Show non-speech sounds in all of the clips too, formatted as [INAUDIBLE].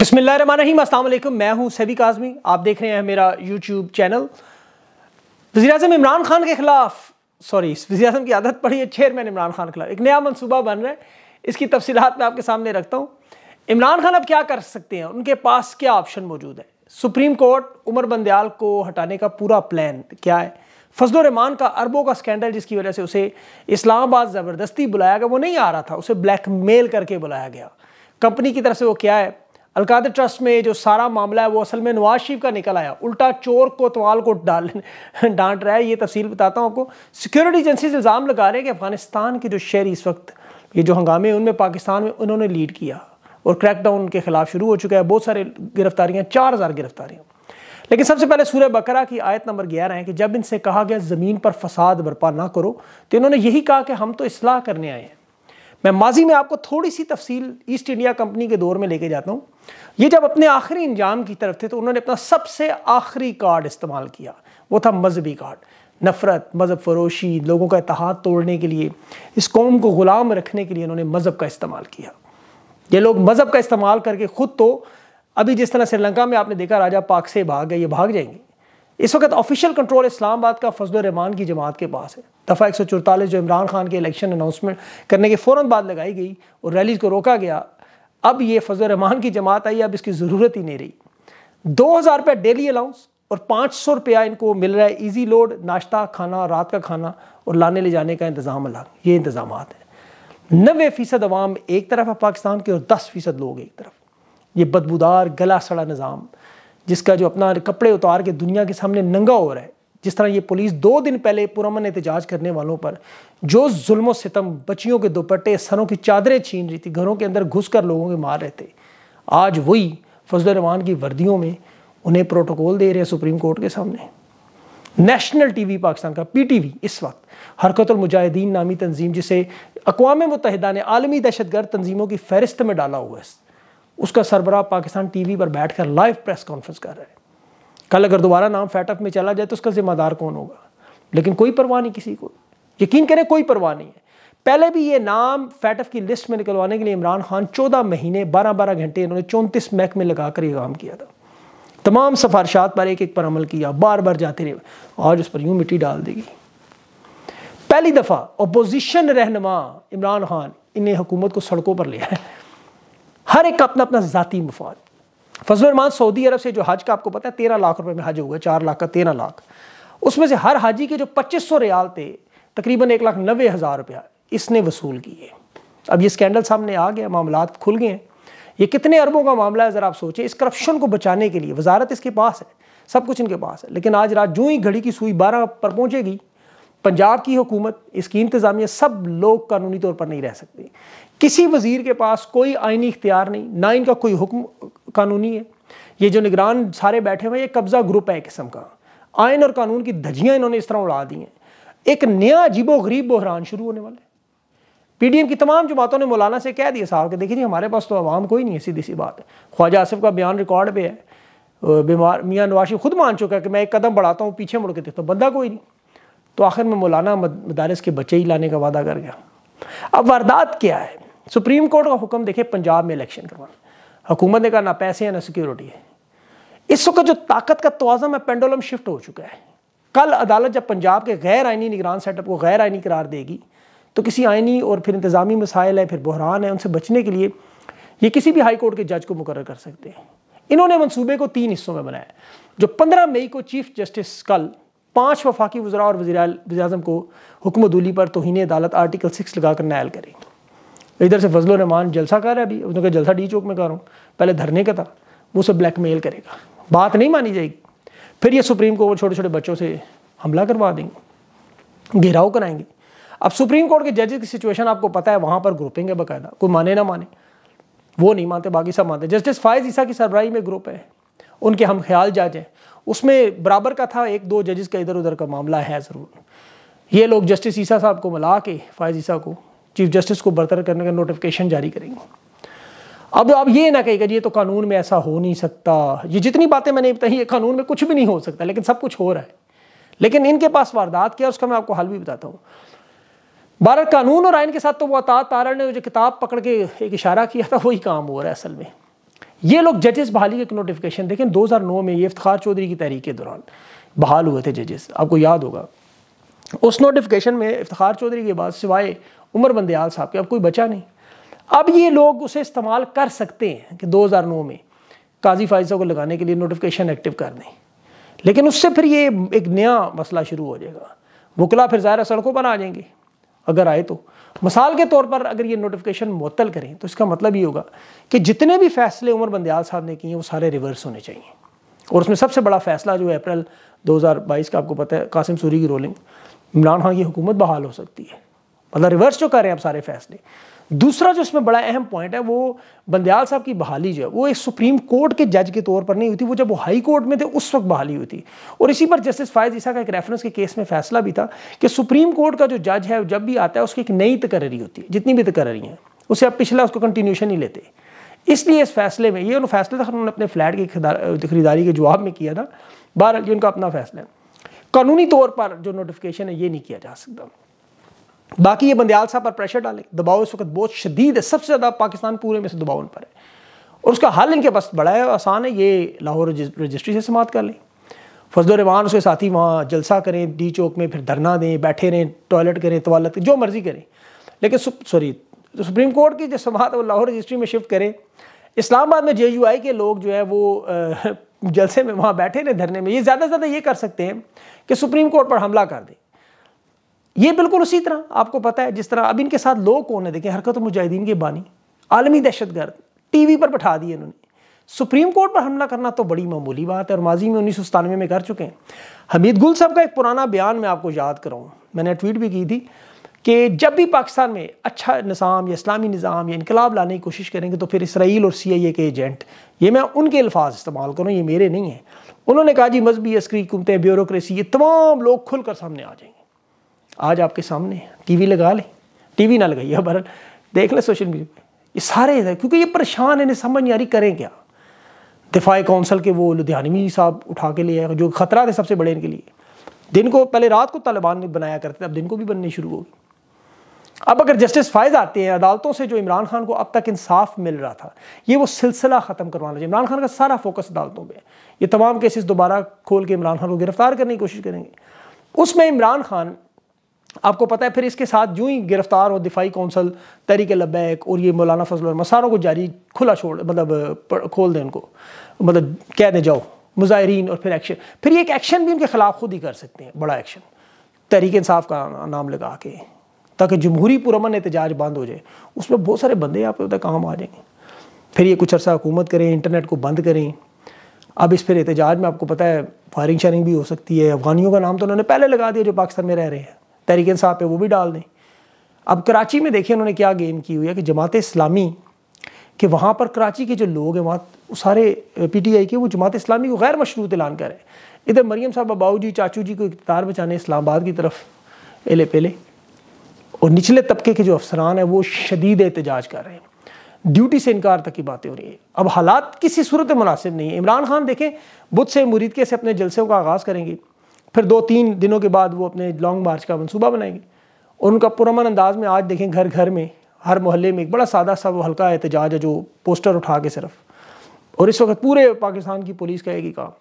बसमिलीम मैं हूं सैबिक आज़मी आप देख रहे हैं मेरा यूट्यूब चैनल वजी अजम इमरान खान के ख़िलाफ़ सॉरी वजी अजम की आदत पड़ी है चेयरमैन इमरान खान के खिलाफ एक नया मनसूबा बन रहा है इसकी तफसीत मैं आपके सामने रखता हूँ इमरान खान अब क्या कर सकते हैं उनके पास क्या ऑप्शन मौजूद है सुप्रीम कोर्ट उमर बंदयाल को हटाने का पूरा प्लान क्या है फजल रहमान का अरबों का स्कैंडल जिसकी वजह से उसे इस्लामाबाद ज़बरदस्ती बुलाया गया वो नहीं आ रहा था उसे ब्लैक मेल करके बुलाया गया कंपनी की तरफ से वो क्या है अलकाद ट्रस्ट में जो सारा मामला है वो असल में नवाज शरीफ का निकल आया उल्टा चोर कोतवाल को डाल डांट रहा है ये तफसील बताता हूँ आपको सिक्योरिटी से इल्ज़ाम लगा रहे हैं कि अफगानिस्तान के जो शहरी इस वक्त ये जो हंगामे उनमें पाकिस्तान में उन्होंने लीड किया और क्रैकडाउन के खिलाफ शुरू हो चुका है बहुत सारे गिरफ्तारियाँ चार हज़ार गिरफ्तारियाँ लेकिन सबसे पहले सूर्य बकरा की आयत नंबर ग्यारह है कि जब इनसे कहा गया ज़मीन पर फसाद बर्पा ना करो तो इन्होंने यही कहा कि हम तो इसलाह करने आए हैं मैं माजी में आपको थोड़ी सी तफसील ईस्ट इंडिया कंपनी के दौर में लेके जाता हूँ ये जब अपने आखिरी इंजाम की तरफ थे तो उन्होंने अपना सबसे आखिरी कार्ड इस्तेमाल किया वो था मजहबी कार्ड नफ़रत मज़हब फरोशी लोगों का इतिहाद तोड़ने के लिए इस कौम को ग़ुलाम रखने के लिए उन्होंने मज़हब का इस्तेमाल किया ये लोग मज़हब का इस्तेमाल करके ख़ुद तो अभी जिस तरह श्रीलंका में आपने देखा राजा पाक से भाग गए ये भाग जाएंगे इस वक्त ऑफिशियल कंट्रोल इस्लामाबाद का फजल रहमान की जमात के पास है दफ़ा एक सौ चौतालीस जो इमरान खान के इलेक्शन अनाउंसमेंट करने के फ़ौर बाद लगाई गई और रैलीज को रोका गया अब ये फजल रहमान की जमात आई अब इसकी ज़रूरत ही नहीं रही दो हज़ार रुपया डेली अलाउंस और पाँच सौ रुपया इनको मिल रहा है ईजी लोड नाश्ता खाना रात का खाना और लाने ले जाने का इंतज़ाम अलग ये इंतजाम हैं नबे फ़ीसद अवाम एक तरफ है पाकिस्तान के और दस फ़ीसद लोग एक तरफ ये बदबूदार गला सड़ा निज़ाम जिसका जो अपना कपड़े उतार के दुनिया के सामने नंगा हो रहा है जिस तरह ये पुलिस दो दिन पहले पुरमन एहतजाज करने वालों पर जो जुल्म सितम बच्चियों के दोपट्टे सरों की चादरें छीन रही थी घरों के अंदर घुस कर लोगों के मार रहे थे आज वही फजलरहमान की वर्दियों में उन्हें प्रोटोकॉल दे रहे हैं सुप्रीम कोर्ट के सामने नेशनल टीवी पाकिस्तान का पीटीवी इस वक्त मुजाहिदीन नामी तंजीम जिसे अकवा मुतहदा ने आलमी दहशतगर्द तंजीमों की फहरिस्त में डाला हुआ है उसका सरबराह पाकिस्तान टीवी पर बैठकर लाइव प्रेस कॉन्फ्रेंस कर रहा है कल अगर दोबारा नाम फैटअप में चला जाए तो उसका जिम्मेदार कौन होगा लेकिन कोई परवाह नहीं किसी को यकीन करें कोई परवाह नहीं है पहले भी ये नाम फैटफ की लिस्ट में निकलवाने के लिए इमरान खान चौदह महीने बारह बारह घंटे इन्होंने चौंतीस महकमे लगाकर ये काम किया था तमाम सफारशात पर एक एक पर अमल किया बार बार जाते रहे आज उस पर यूं मिट्टी डाल देगी पहली दफ़ा अपोजिशन रहनमा इमरान खान इन्हें हुकूमत को सड़कों पर ले आया हर एक का अपना अपना ज़ाती मफाद रमान सऊदी अरब से जो हज का आपको पता है तेरह लाख रुपए में हज हुआ चार लाख का तेरह लाख उसमें से हर हाजी के जो पच्चीस सौ रियाल थे तकरीबन एक लाख नबे हज़ार रुपया इसने वसूल किए अब ये स्कैंडल सामने आ गया मामला खुल गए हैं ये कितने अरबों का मामला है ज़रा आप सोचें इस करप्शन को बचाने के लिए वजारत इसके पास है सब कुछ इनके पास है लेकिन आज रात जो ही घड़ी की सुई बारह पर पहुँचेगी पंजाब की हुकूमत इसकी इंतज़ामिया सब लोग कानूनी तौर पर नहीं रह सकते किसी वज़ीर के पास कोई आइनी इख्तियार नहीं ना इनका कोई हुक्म कानूनी है ये जो निगरान सारे बैठे हुए ये कब्ज़ा ग्रुप है एक किस्म का आयन और कानून की धजियाँ इन्होंने इस तरह उड़ा दी हैं एक नया अजीबो गरीब बहरान शुरू होने वाला है पी डी एम की तमाम जमातों ने मौलाना से कह दिया साहब के देखिए जी हमारे पास तो आवाम कोई नहीं है सीधी सी बात ख्वाजा आसिफ का बयान रिकॉर्ड पर है बीमार मियाँ नवाशी खुद मान चुका है कि मैं एक कदम बढ़ाता हूँ पीछे मुड़ के देखता तो बंदा कोई नहीं तो आखिर में मौलाना मदारस के बच्चे ही लाने का वादा कर गया अब वारदात क्या है सुप्रीम कोर्ट का हुक्म देखे पंजाब में इलेक्शन करवाना हुकूमत ने कहा ना पैसे हैं ना सिक्योरिटी है इस वक्त जो ताकत का तोज़म है पेंडोलम शिफ्ट हो चुका है कल अदालत जब पंजाब के गैर आइनी निगरान सेटअप को गैर आइनी करार देगी तो किसी आइनी और फिर इंतज़ामी मसाइल है फिर बहरान है उनसे बचने के लिए ये किसी भी हाई कोर्ट के जज को मुकर कर सकते हैं इन्होंने मनसूबे को तीन हिस्सों में बनाया जो पंद्रह मई को चीफ जस्टिस कल पाँच वफाकी वजरा और वजी अजम को हुक्म दूली पर तोहन अदालत आर्टिकल सिक्स लगा कर नायल करेंगे इधर से फजल रहमान जलसा कर रहा है अभी उनका जलसा डी चौक में कर रहा हूँ पहले धरने का था वो सब ब्लैक मेल करेगा बात नहीं मानी जाएगी फिर ये सुप्रीम कोर्ट छोटे छोटे बच्चों से हमला करवा देंगे घेराव कराएंगे अब सुप्रीम कोर्ट के जजेस की सिचुएशन आपको पता है वहाँ पर ग्रुपिंग है बाकायदा कोई माने ना माने वो नहीं मानते बाकी सब मानते जस्टिस फायज ईसा की सरबराही में ग्रुप है उनके हम ख्याल जाजें उसमें बराबर का था एक दो जजेस का इधर उधर का मामला है ज़रूर ये लोग जस्टिस ईसा साहब को मिला के फायज ईसा को चीफ जस्टिस को बरतर करने का नोटिफिकेशन जारी करेंगे अब आप ये ना कहेगा जी ये तो कानून में ऐसा हो नहीं सकता ये जितनी बातें मैंने बताई ये कानून में कुछ भी नहीं हो सकता लेकिन सब कुछ हो रहा है लेकिन इनके पास वारदात क्या उसका मैं आपको हाल भी बताता हूँ भारत कानून और आयन के साथ तो वातात तारा ने जो किताब पकड़ के एक इशारा किया था वही काम हो रहा है असल में ये लोग जजेस बहाली के नोटिफिकेशन देखें 2009 में ये इफ्तार चौधरी की तहरीक के दौरान बहाल हुए थे जजेस आपको याद होगा उस नोटिफिकेशन में इफ्तार चौधरी के बाद सिवाए उमर बंदयाल साहब के अब कोई बचा नहीं अब ये लोग उसे इस्तेमाल कर सकते हैं कि 2009 में काजी फायजा को लगाने के लिए नोटिफिकेशन एक्टिव कर दें लेकिन उससे फिर ये एक नया मसला शुरू हो जाएगा वकला फिर ज़ाहिर सड़कों पर आ जाएंगे अगर आए तो मिसाल के तौर पर अगर ये नोटिफिकेशन मअतल करें तो इसका मतलब ये होगा कि जितने भी फैसले उमर बंदयाल साहब ने किए हैं वो सारे रिवर्स होने चाहिए और उसमें सबसे बड़ा फैसला जो है अप्रैल 2022 का आपको पता है कासिम सूरी की रोलिंग इमरान खान की हुकूमत बहाल हो सकती है मतलब रिवर्स जो कर रहे हैं आप सारे फैसले दूसरा जो इसमें बड़ा अहम पॉइंट है वो बंदयाल साहब की बहाली जो है वो एक सुप्रीम कोर्ट के जज के तौर पर नहीं हुई थी वो जब वो हाई कोर्ट में थे उस वक्त बहाली हुई थी और इसी पर जस्टिस फायद ईसा का एक रेफरेंस के केस में फैसला भी था कि सुप्रीम कोर्ट का जो जज है जब भी आता है उसकी एक नई तकर्री होती है जितनी भी तकर्री हैं उसे आप पिछला उसको कंटिन्यूशन ही लेते इसलिए इस फैसले में ये उन फैसले तक उन्होंने अपने फ्लैट की खरीदारी के जवाब में किया था बहरहाल ये उनका अपना फैसला है कानूनी तौर पर जो नोटिफिकेशन है ये नहीं किया जा सकता बाकी ये बंदयाल साहब पर प्रेशर डाले दबाव इस वक्त बहुत शदीद है सबसे ज़्यादा पाकिस्तान पूरे में से दबाव उन पर है और उसका हल इनके पास बड़ा है आसान है ये लाहौर रजिस्ट्री से समाप्त कर लें फजल रमान उसके साथी वहाँ जलसा करें डी चौक में फिर धरना दें बैठे रहें टॉयलेट करें तवालत जो मर्ज़ी करें लेकिन सॉरी तो सुप्रीम कोर्ट की जो समात वो लाहौर रजिस्ट्री में शिफ्ट करें इस्लामाबाद में जे यू आई के लोग जो है वो [LAUGHS] जलसे में वहाँ बैठे रहें धरने में ये ज़्यादा से ज़्यादा ये कर सकते हैं कि सुप्रीम कोर्ट पर हमला कर दें ये बिल्कुल उसी तरह आपको पता है जिस तरह अब इनके साथ लोग कौन है देखें हरकत मुजाहिदीन की बानी आलमी दहशत गर्द टी पर बैठा दिए इन्होंने सुप्रीम कोर्ट पर हमला करना तो बड़ी मामूली बात है और माजी में उन्नीस में कर चुके हैं हमीद गुल साहब का एक पुराना बयान मैं आपको याद कराऊँ मैंने ट्वीट भी की थी कि जब भी पाकिस्तान में अच्छा निज़ाम या इस्लामी निज़ाम या इनकलाब लाने की कोशिश करेंगे तो फिर इसराइल और सी आई ए के एजेंट ये मैं उनके अल्फाज इस्तेमाल करूँ ये मेरे नहीं हैं उन्होंने कहा जी मजहबी अस्करी कुमते ब्यूरोसी ये तमाम लोग खुलकर सामने आ जाएंगे आज आपके सामने टीवी लगा टी टीवी ना लगाइए बहरहाल देख लें सोशल मीडिया पर ये सारे क्योंकि ये परेशान है इन्हें समझ नहीं आ रही करें क्या दिफाई कौंसल के वो लुधियानवी साहब उठा के लिए जो ख़तरा थे सबसे बड़े इनके लिए दिन को पहले रात को तालिबान ने बनाया करते थे अब दिन को भी बननी शुरू हो गए अब अगर जस्टिस फायज आते हैं अदालतों से जो इमरान खान को अब तक इंसाफ मिल रहा था ये वो सिलसिला ख़त्म करवाना चाहिए इमरान खान का सारा फोकस अदालतों पर ये तमाम केसेस दोबारा खोल के इमरान खान को गिरफ्तार करने की कोशिश करेंगे उसमें इमरान खान आपको पता है फिर इसके साथ जूँ ही गिरफ्तार और दिफाई कौंसल तहरीक लबैक और ये मौलाना फजल सारों को जारी खुला छोड़ मतलब खोल दें उनको मतलब कह दें जाओ मुजाहरीन और फिर एक्शन फिर ये एक एक्शन भी उनके ख़िलाफ़ खुद ही कर सकते हैं बड़ा एक्शन तहरीक इंसाफ का नाम लगा के ताकि जमहूरी पुरमन एहतजाज बंद हो जाए उसमें बहुत सारे बंदे पे होते काम आ जाएंगे फिर ये कुछ अर्सा हुकूमत करें इंटरनेट को बंद करें अब इस फिर एहतजाज में आपको पता है फायरिंग शायरिंग भी हो सकती है अफगानियों का नाम तो उन्होंने पहले लगा दिया जो पाकिस्तान में रह रहे हैं तहरीक साहब पे वो भी डाल दें अब कराची में देखिए उन्होंने क्या गेम की हुई है कि जमात इस्लामी कि वहाँ पर कराची के जो लोग हैं वहाँ सारे पी टी आई के वो जमात इस्लामी को गैर मशरूत ऐलान करें इधर मरीम साहब अबाऊ जी चाचू जी को इकतदार बचाने इस्लामाबाद की तरफ एले पेले और निचले तबके के जो अफसरान हैं वो शदीद एहतजाज कर रहे हैं ड्यूटी से इनकार तक की बातें हो रही है अब हालात किसी सूरत मुनासिब नहीं है इमरान खान देखें बुध से मुरीद के से अपने जलसों का आगाज़ करेंगे फिर दो तीन दिनों के बाद वो अपने लॉन्ग मार्च का मनसूबा बनाएंगे और उनका पुरमन अंदाज में आज देखें घर घर में हर मोहल्ले में एक बड़ा सादा सा वो हल्का एहतजाज है जो पोस्टर उठा के सिर्फ और इस वक्त पूरे पाकिस्तान की पुलिस का एक ही काम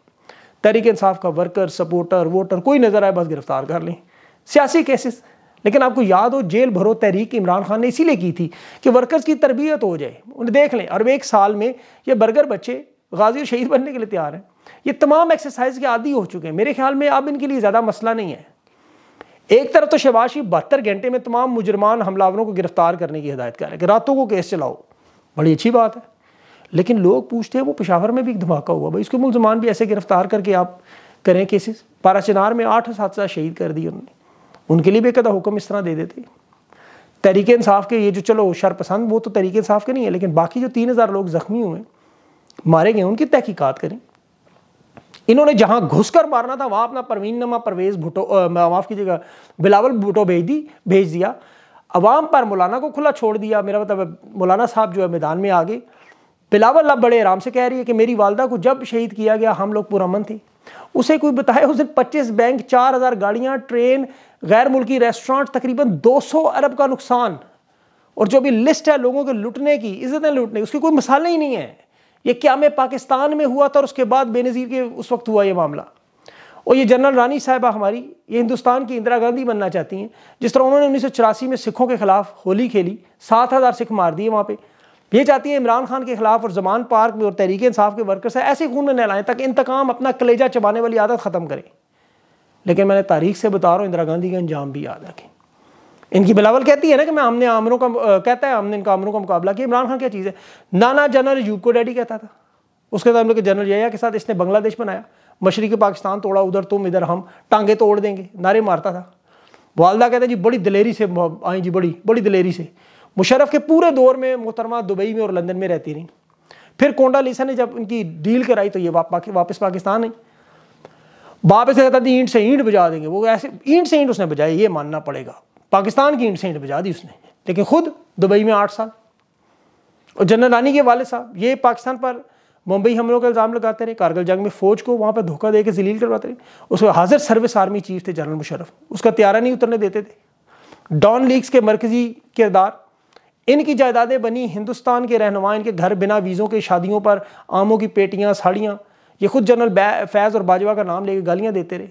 तहरीक इंसाफ का वर्कर सपोर्टर वोटर कोई नज़र आए बस गिरफ्तार कर लें सियासी केसेस लेकिन आपको याद हो जेल भरो तहरीक इमरान खान ने इसीलिए की थी कि वर्कर्स की तरबियत हो जाए उन्हें देख लें और एक साल में ये बर्गर बच्चे गाजी शहीद बनने के लिए तैयार हैं ये तमाम एक्सरसाइज के आदि हो चुके हैं मेरे ख्याल में अब इनके लिए ज़्यादा मसला नहीं है एक तरफ तो शहबाज शरीफ बहत्तर घंटे में तमाम मुजरमान हमलावरों को गिरफ्तार करने की हिदायत कर रहे हैं कि रातों को केस चलाओ बड़ी अच्छी बात है लेकिन लोग पूछते हैं वो पिशावर में भी एक धमाका हुआ भाई उसके मुलजमान भी ऐसे गिरफ्तार करके आप करें केसेस पारा चिनार में आठ सात शहीद कर दिए उन्होंने उनके लिए भी एक हुक्म इस तरह दे देते तहरीक इंसाफ के ये जो चलो शरपसंद वो तो तहरीक इंसाफ के नहीं है लेकिन बाकी जो तीन हज़ार लोग ज़ख्मी हुए हैं मारे गए उनकी तहकीकात करें इन्होंने जहां घुसकर मारना था वहां अपना परवीन नमा परवेज भुटो माफ़ कीजिएगा बिलावल भुटो भेज दी भेज दिया अवाम पर मौलाना को खुला छोड़ दिया मेरा मतलब मौलाना साहब जो है मैदान में आ गए बिलावल अब बड़े आराम से कह रही है कि मेरी वालदा को जब शहीद किया गया हम लोग पुरमन थे उसे कोई बताया उस दिन पच्चीस बैंक चार हज़ार गाड़ियाँ ट्रेन गैर मुल्की रेस्टोरेंट तकरीबन 200 अरब का नुकसान और जो भी लिस्ट है लोगों के लुटने की इज्जतें लुटने की उसकी कोई मिसालें ही नहीं है ये क्या में पाकिस्तान में हुआ था और उसके बाद बेनज़ीर के उस वक्त हुआ ये मामला और ये जनरल रानी साहिबा हमारी ये हिंदुस्तान की इंदिरा गांधी बनना चाहती हैं जिस तरह उन्होंने उन्नीस में सिखों के खिलाफ होली खेली सात हज़ार सिख मार दिए वहाँ पर ये चाहती है इमरान खान के खिलाफ और जमान पार्क में और तहरीक इंसाफ के वर्कर्स है ऐसे खून में नहलाएं ताकि इंतकाम अपना कलेजा चबाने वाली आदत ख़त्म करें लेकिन मैंने तारीख से बता रहा हूँ इंदिरा गांधी का अंजाम भी याद रखें इनकी बिलावल कहती है ना कि मैं हमने आमरों का कहता है हमने इनका आमरों का मुकाबला किया इमरान खान क्या चीज़ है नाना जनरल यूब को डैडी कहता था उसके साथ हम लोग जनरल जया के साथ इसने बांग्लादेश बनाया मशरक पाकिस्तान तोड़ा उधर तुम इधर हम टांगे तोड़ देंगे नारे मारता था वालदा कहते जी बड़ी दिलेरी से आई जी बड़ी बड़ी दिलेरी से मुशरफ के पूरे दौर में मोहतरमा दुबई में और लंदन में रहती रहीं फिर कोंडा लीसा ने जब इनकी डील कराई तो ये वापस पाकिस्तान आई वापस कहता थी ईंट से ईंट बजा देंगे वो ऐसे ईंट से ईंट उसने बजाई ये मानना पड़ेगा पाकिस्तान की इंसेंट बजा दी उसने लेकिन ख़ुद दुबई में आठ साल और जनरल रानी के वाले साहब ये पाकिस्तान पर मुंबई हमलों का इल्ज़ाम लगाते रहे कारगिल जंग में फ़ौज को वहाँ पर धोखा दे के जलील करवाते रहे उसमें हाजिर सर्विस आर्मी चीफ थे जनरल मुशरफ उसका त्यारा नहीं उतरने देते थे डॉन लीग्स के मरकज़ी किरदार इनकी जायदादें बनी हिंदुस्तान के रहनुमा इनके घर बिना वीज़ों के शादियों पर आमों की पेटियाँ साड़ियाँ ये खुद जनरल फैज़ और बाजवा का नाम लेके गालियाँ देते रहे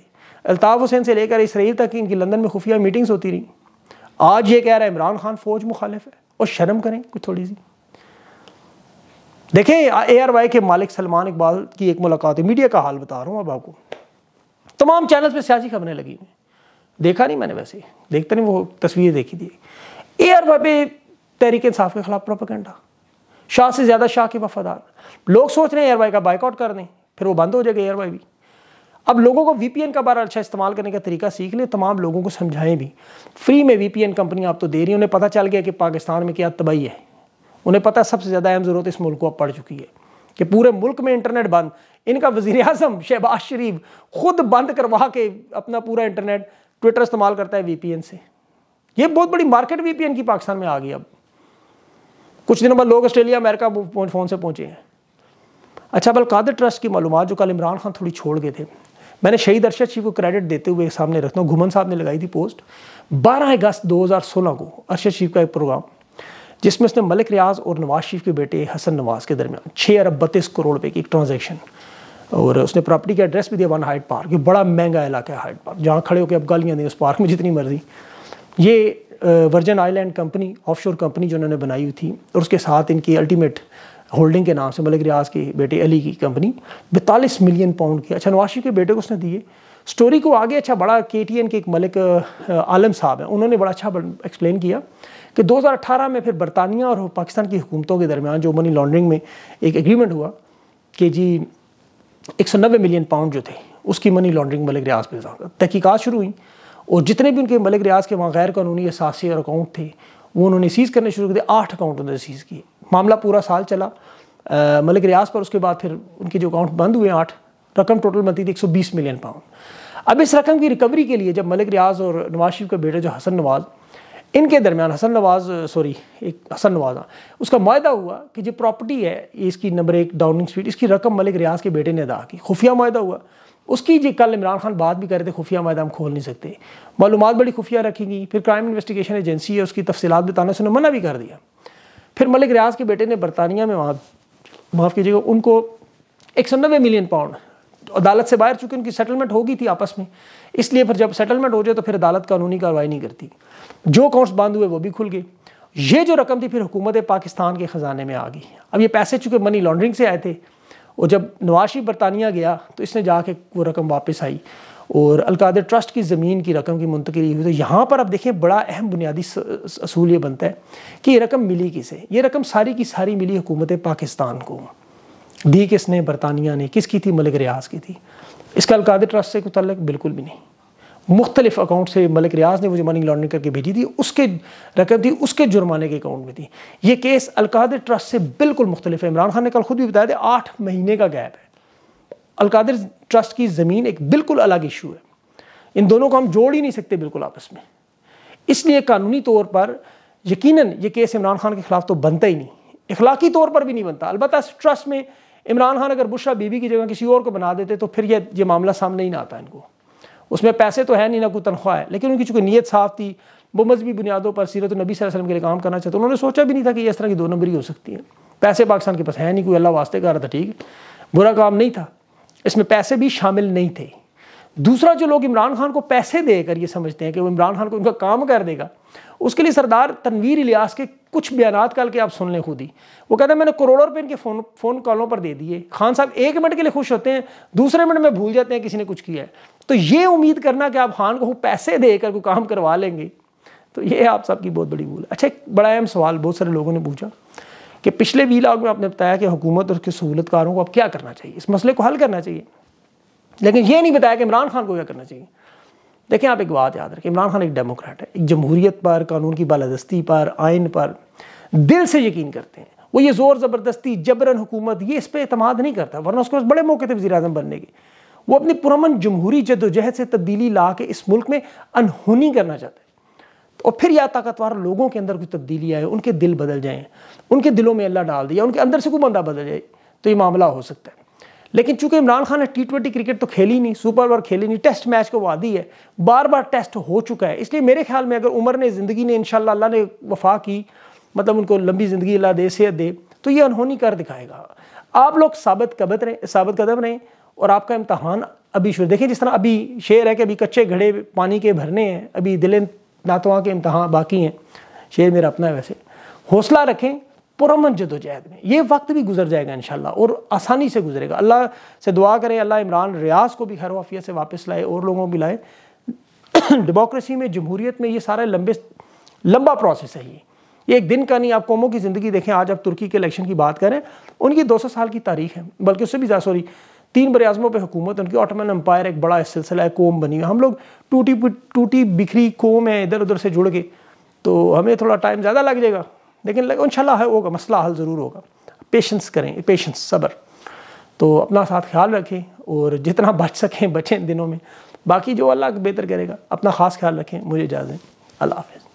अल्ताफ़ हुसैन से लेकर इसराइल तक इनकी लंदन में खुफिया मीटिंग्स होती रहीं आज ये कह रहा है इमरान खान फौज मुखालिफ है और शर्म करें कुछ थोड़ी सी देखें ए आर वाई के मालिक सलमान इकबाल की एक मुलाकात है मीडिया का हाल बता रहा हूँ अब आपको तमाम चैनल्स पर सियासी खबरें लगी हुई देखा नहीं मैंने वैसे देखते नहीं वो तस्वीरें देखी थी ए आर वाई पे तहरीक इंसाफ के खिलाफ प्रोपागेंडा शाह से ज़्यादा शाह के वफादार लोग सोच रहे हैं वाई का बाइकआउट कर दें फिर वो बंद हो जाएगा वाई भी अब लोगों को वीपीएन का बार अच्छा इस्तेमाल करने का तरीका सीख लें तमाम लोगों को समझाएं भी फ्री में वीपीएन कंपनी आप तो दे रही है उन्हें पता चल गया कि पाकिस्तान में क्या तबाही है उन्हें पता सबसे ज़्यादा अहम ज़रूरत इस मुल्क को अब पड़ चुकी है कि पूरे मुल्क में इंटरनेट बंद इनका वजीर अजम शहबाज शरीफ खुद बंद करवा के अपना पूरा इंटरनेट ट्विटर इस्तेमाल करता है वीपीएन से ये बहुत बड़ी मार्केट वीपीएन की पाकिस्तान में आ गई अब कुछ दिनों बाद लोग ऑस्ट्रेलिया अमेरिका फ़ोन से पहुंचे हैं अच्छा कादर ट्रस्ट की मालूम जो कल इमरान खान थोड़ी छोड़ गए थे मैंने शहीद अर्शद शिव को क्रेडिट देते हुए सामने रखता हूँ घुमन साहब ने लगाई थी पोस्ट 12 अगस्त 2016 को अरशद शिव का एक प्रोग्राम जिसमें उसने मलिक रियाज और नवाज शरीफ के बेटे हसन नवाज के दरमियान छः अरब बत्तीस करोड़ रुपये की एक ट्रांजेक्शन और उसने प्रॉपर्टी का एड्रेस भी दिया वन हाइट पार्क ये बड़ा महंगा इलाका है हाइट पार्क जहाँ खड़े होकर अब गालियाँ दी उस पार्क में जितनी मर्जी ये Virgin Island company offshore company जो उन्होंने बनाई हुई थी और उसके साथ इनकी अल्टीमेट होल्डिंग के नाम से मलिक रियाज के बेटे अली की कंपनी बैतालीस मिलियन पाउंड की अच्छा नवाशी के बेटे को उसने दिए स्टोरी को आगे अच्छा बड़ा के टी एन के एक मलिक आलम साहब हैं उन्होंने बड़ा अच्छा एक्सप्लेन किया कि 2018 में फिर बरतानिया और पाकिस्तान की हुकूमतों के दरमियान जो मनी लॉन्ड्रिंग में एक एग्रीमेंट हुआ कि जी एक मिलियन पाउंड जो थे उसकी मनी लॉन्ड्रिंग मलिक रियाज पर इल्ज़ाम तहकीक़ात शुरू हुई और जितने भी उनके मलिक रियाज के वहाँ गैर कानूनी असासी और अकाउंट थे वो उन्होंने सीज़ करने शुरू कर दिए आठ अकाउंट उन्होंने सीज़ किए मामला पूरा साल चला आ, मलिक रियाज पर उसके बाद फिर उनके जो अकाउंट बंद हुए आठ रकम टोटल बनती थी एक मिलियन पाउंड अब इस रकम की रिकवरी के लिए जब मलिक रियाज और नवाज शरीफ का बेटा जो हसन नवाज इनके दरमियान हसन नवाज सॉरी एक हसन नवाज हाँ, उसका माह हुआ कि जो प्रॉपर्टी है इसकी नंबर एक डाउनिंग स्ट्रीट इसकी रकम मलिक रियाज के बेटे ने अदा की खुफिया माह हुआ उसकी जी कल इमरान खान बात भी कर रहे थे खुफिया माह हम खोल नहीं सकते मालूम बड़ी खुफिया रखी गई फिर क्राइम इन्वेस्टिगेशन एजेंसी है उसकी तफसीत बताने से उन्होंने मना भी कर दिया फिर मलिक रियाज के बेटे ने बरतानिया में वहाँ माफ़ कीजिएगा उनको एक मिलियन पाउंड अदालत से बाहर चूंकि उनकी सेटलमेंट हो गई थी आपस में इसलिए फिर जब सेटलमेंट हो जाए तो फिर अदालत कानूनी कार्रवाई नहीं करती जो अकाउंट्स बंद हुए वो भी खुल गए ये जो रकम थी फिर हुकूमत पाकिस्तान के ख़जाने में आ गई अब ये पैसे चूँकि मनी लॉन्ड्रिंग से आए थे और जब नवाशी बरतानिया गया तो इसने जाके वो रकम वापस आई और अलकादर ट्रस्ट की ज़मीन की रकम की मुंतकली हुई तो यहाँ पर आप देखें बड़ा अहम बुनियादी असूल ये बनता है कि ये रकम मिली किसे ये रकम सारी की सारी मिली हुकूमत पाकिस्तान को दी किसने बरतानिया ने किसकी थी मलिक रियाज की थी इसका अलकादर ट्रस्ट से तल्लक बिल्कुल भी नहीं मुख्तलिफ अकाउंट से मलिक रियाज ने वो जो मनी लॉन्ड्रिंग करके भेजी थी उसके रकम थी उसके जुर्माने के अकाउंट में थी ये केस अलकादर ट्रस्ट से बिल्कुल मुख्तलिफ है इमरान खान ने कल खुद भी बताया था आठ महीने का गैप है अलकादिर ट्रस्ट की ज़मीन एक बिल्कुल अलग इशू है इन दोनों को हम जोड़ ही नहीं सकते बिल्कुल आपस में इसलिए कानूनी तौर पर यकीनन ये केस इमरान खान के खिलाफ तो बनता ही नहीं इखलाकी तौर पर भी नहीं बनता अलबत् ट्रस्ट में इमरान खान अगर बुशा बीबी की जगह किसी और को बना देते तो फिर ये ये मामला सामने ही ना आता इनको उसमें पैसे तो है नहीं ना कोई तनख्वाह है लेकिन उनकी चूँकि नीयत साफ़ थी वो मजहबी बुनियादों पर सीरत नबी वसल्लम के लिए काम करना चाहते उन्होंने सोचा भी नहीं था कि इस तरह की दो नंबरी हो सकती है पैसे पाकिस्तान के पास है नहीं कोई अल्लाह वास्ते कर रहा था ठीक बुरा काम नहीं था इसमें पैसे भी शामिल नहीं थे दूसरा जो लोग इमरान खान को पैसे देकर ये समझते हैं कि वो इमरान खान को उनका काम कर देगा उसके लिए सरदार तनवीर इलियास के कुछ बयान कल के आप सुन लें खुद ही वो कहते हैं मैंने करोड़ों रुपये इनके फ़ोन फ़ोन कॉलों पर दे दिए खान साहब एक मिनट के लिए खुश होते हैं दूसरे मिनट में भूल जाते हैं किसी ने कुछ किया है तो ये उम्मीद करना कि आप खान को पैसे देकर को काम करवा लेंगे तो ये आप सबकी बहुत बड़ी भूल अच्छा एक बड़ा अहम सवाल बहुत सारे लोगों ने पूछा कि पिछले वीलाग में आपने बताया कि हुकूमत और उसके सहूलतकारों को अब क्या करना चाहिए इस मसले को हल करना चाहिए लेकिन ये नहीं बताया कि इमरान खान को क्या करना चाहिए देखें आप एक बात याद रखें इमरान खान एक डेमोक्रेट है एक जमहूरीत पर कानून की बालादस्ती पर आइन पर दिल से यकीन करते हैं वो ये ज़ोर ज़बरदस्ती जबरन हुकूमत ये इस पर अतमाद नहीं करता वरना उसके पास बड़े मौके थे वजी अजम बनने के वो अपनी पुरमन जमहूरी जदोजहद से तब्दीली ला के इस मुल्क में अनहोनी करना चाहते हैं और फिर या ताकतवर लोगों के अंदर कुछ तब्दीली आए उनके दिल बदल जाए उनके दिलों में अल्लाह डाल दिया उनके अंदर से कोई बंदा बदल जाए तो ये मामला हो सकता है लेकिन चूंकि इमरान खान ने टी ट्वेंटी क्रिकेट तो खेली नहीं सुपर ओवर खेली नहीं टेस्ट मैच को वादी है बार बार टेस्ट हो चुका है इसलिए मेरे ख्याल में अगर उमर ने ज़िंदगी ने इन अल्लाह ने वफा की मतलब उनको लंबी ज़िंदगी अल्लाह दे सेहत दे तो ये अनहोनी कर दिखाएगा आप लोग साबित कदम रहें साबित कदम रहें और आपका इम्तहान अभी शुरू देखिए जिस तरह अभी शेर है कि अभी कच्चे घड़े पानी के भरने हैं अभी दिलें नातवा तो के इम्तहान बाकी हैं शेर मेरा अपना है वैसे हौसला रखें पुरमन जदोजहद में ये वक्त भी गुजर जाएगा इन और आसानी से गुजरेगा अल्लाह से दुआ करें अल्लाह इमरान रियाज को भी खैरवाफिया से वापस लाए और लोगों को भी लाए [CLEARS THROAT] डेमोक्रेसी में जमहूरीत में ये सारा लंबे लंबा प्रोसेस है ये ये एक दिन का नहीं आप कौमों की ज़िंदगी देखें आज आप तुर्की के इलेक्शन की बात करें उनकी 200 साल की तारीख है बल्कि उससे भी ज़्यादा सॉरी तीन बरेज़मों पर हुकूमत उनकी ऑटोमन अम्पायर एक बड़ा सिलसिला है कौम बनी हुई हम लोग टूटी टूटी बिखरी कौम है इधर उधर से जुड़ के तो हमें थोड़ा टाइम ज़्यादा लग जाएगा लेकिन इन होगा मसला हल ज़रूर होगा पेशेंस करें पेशेंस सब्र तो अपना साथ ख्याल रखें और जितना बच सकें बचें दिनों में बाकी जो अल्लाह बेहतर करेगा अपना ख़ास ख्याल रखें मुझे इजाज़ें अल्लाह हाफिज़